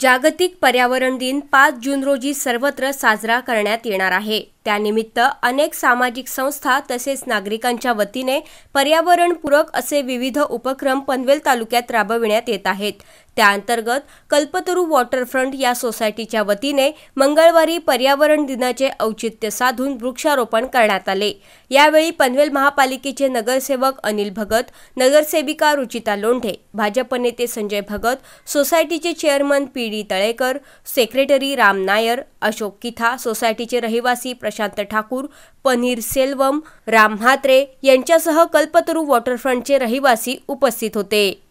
जागतिक पर्यावरण दिन पाच जून रोजी सर्वत्र साजरा करण्यात येणार आहे त्यानिमित्त अनेक सामाजिक संस्था तसेच नागरिकांच्या वतीने पर्यावरणपूरक असे विविध उपक्रम पनवेल तालुक्यात राबविण्यात येत आहेत त्याअंतर्गत कल्पतरू वॉटरफ्रंट या सोसायटीच्या वतीने मंगळवारी पर्यावरण दिनाचे औचित्य साधून वृक्षारोपण करण्यात आले यावेळी पनवेल महापालिकेचे नगरसेवक अनिल भगत नगरसेविका रुचिता लोंढे भाजप नेते संजय भगत सोसायटीचे chairman P D Talekar secretary Ram Nair Ashok किथा सोसायटीचे रहिवासी प्रशांत ठाकूर पनीर सेल्वम राम म्हात्रे यांच्यासह कल्पतरू वॉटरफ्रंटचे रहिवासी उपस्थित होते